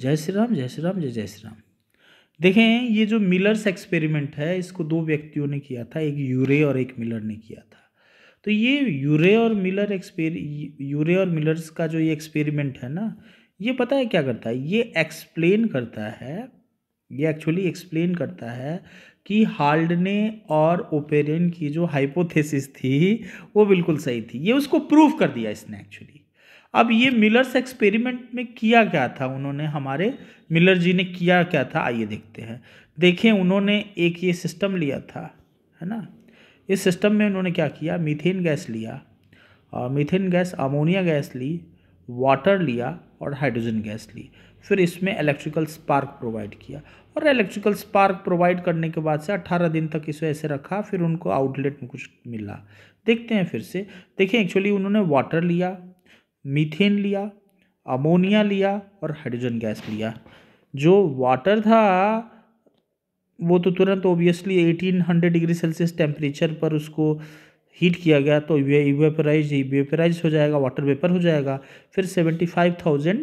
जय श्री राम जय श्री राम जय जय श्री राम देखें ये जो मिलर्स एक्सपेरिमेंट है इसको दो व्यक्तियों ने किया था एक यूरे और एक मिलर ने किया था तो ये यूरे और मिलर एक्सपेर यूरे और मिलर्स का जो ये एक्सपेरिमेंट है ना ये पता है क्या करता है ये एक्सप्लेन करता है ये एक्चुअली एक्सप्लेन करता है कि हाल्डने और ओपेरियन की जो हाइपोथेसिस थी वो बिल्कुल सही थी ये उसको प्रूव कर दिया इसने एक्चुअली अब ये मिलर्स एक्सपेरिमेंट में किया क्या था उन्होंने हमारे मिलर जी ने किया क्या था आइए देखते हैं देखें उन्होंने एक ये सिस्टम लिया था है ना इस सिस्टम में उन्होंने क्या किया मीथेन गैस लिया और मीथेन गैस अमोनिया गैस ली वाटर लिया और हाइड्रोजन गैस ली फिर इसमें इलेक्ट्रिकल स्पार्क प्रोवाइड किया और इलेक्ट्रिकल स्पार्क प्रोवाइड करने के बाद से 18 दिन तक इसे ऐसे रखा फिर उनको आउटलेट में कुछ मिला देखते हैं फिर से देखें एक्चुअली उन्होंने वाटर लिया मीथेन लिया अमोनिया लिया और हाइड्रोजन गैस लिया जो वाटर था वो तो तुरंत ओबियसली 1800 डिग्री सेल्सियस टेम्परेचर पर उसको हीट किया गया तो वे वेपराइज वेपराइज हो जाएगा वाटर वेपर हो जाएगा फिर 75,000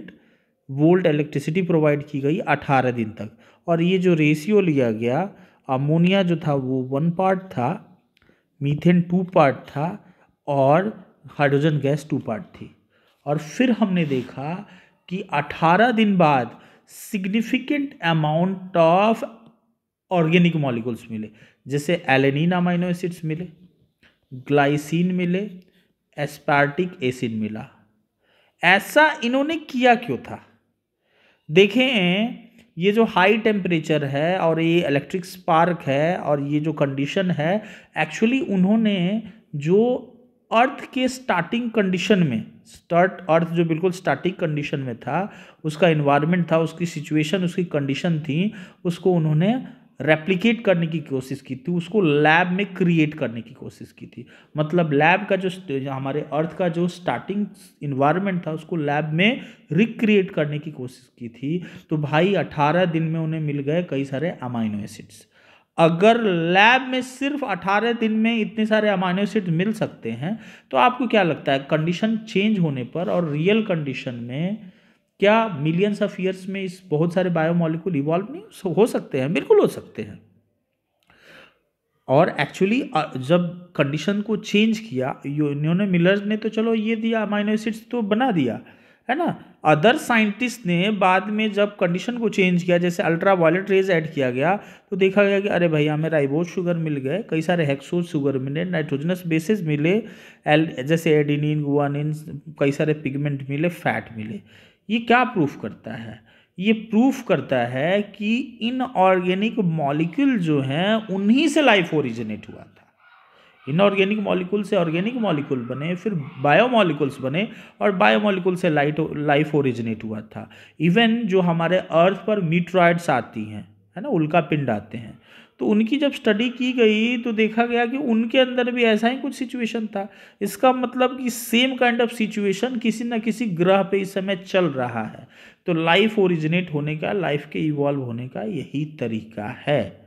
वोल्ट इलेक्ट्रिसिटी प्रोवाइड की गई 18 दिन तक और ये जो रेशियो लिया गया अमोनिया जो था वो वन पार्ट था मीथेन टू पार्ट था और हाइड्रोजन गैस टू पार्ट थी और फिर हमने देखा कि 18 दिन बाद significant amount of organic molecules मिले जैसे एलेनिन अमाइनो एसिड्स मिले ग्लाइसिन मिले एस्पार्टिक एसिड मिला ऐसा इन्होंने किया क्यों था देखें ये जो हाई टेम्परेचर है और ये इलेक्ट्रिक स्पार्क है और ये जो कंडीशन है एक्चुअली उन्होंने जो अर्थ के स्टार्टिंग कंडीशन में स्टार्ट अर्थ जो बिल्कुल स्टार्टिंग कंडीशन में था उसका इन्वायरमेंट था उसकी सिचुएशन उसकी कंडीशन थी उसको उन्होंने रेप्लिकेट करने की कोशिश की थी उसको लैब में क्रिएट करने की कोशिश की थी मतलब लैब का जो हमारे अर्थ का जो स्टार्टिंग इन्वायरमेंट था उसको लैब में रिक्रिएट करने की कोशिश की थी तो भाई अठारह दिन में उन्हें मिल गए कई सारे अमाइनो एसिड्स अगर लैब में सिर्फ 18 दिन में इतने सारे अमाइनो एसिड मिल सकते हैं तो आपको क्या लगता है कंडीशन चेंज होने पर और रियल कंडीशन में क्या मिलियंस ऑफ ईयर्स में इस बहुत सारे बायोमोलिकुल इवॉल्व नहीं हो सकते हैं बिल्कुल हो सकते हैं और एक्चुअली जब कंडीशन को चेंज किया इन्होंने मिलर्स ने तो चलो ये दिया अमाइनो एसिड्स तो बना दिया है ना अदर साइंटिस्ट ने बाद में जब कंडीशन को चेंज किया जैसे अल्ट्रा वॉलेट रेज ऐड किया गया तो देखा गया कि अरे भैया हमें राइबोज शुगर मिल गए कई सारे हेक्सोज शुगर मिले नाइट्रोजनस बेसिस मिले एल जैसे एडिनिन गुआनिन कई सारे पिगमेंट मिले फैट मिले ये क्या प्रूफ करता है ये प्रूफ करता है कि इनऑर्गेनिक मॉलिक्यूल जो हैं उन्हीं से लाइफ ओरिजिनेट हुआ था इनऑर्गेनिक मॉलिक्यूल से ऑर्गेनिक मॉलिक्यूल बने फिर बायो मॉलिक्यूल्स बने और बायो मॉलिक्यूल से लाइट लाइफ ओरिजिनेट हुआ था इवन जो हमारे अर्थ पर मीट्रॉयड्स आती हैं है ना उल्का पिंड आते हैं तो उनकी जब स्टडी की गई तो देखा गया कि उनके अंदर भी ऐसा ही कुछ सिचुएशन था इसका मतलब कि सेम काइंड ऑफ सिचुएशन किसी न किसी ग्रह पे इस समय चल रहा है तो लाइफ ओरिजिनेट होने का लाइफ के इवॉल्व होने का यही तरीका है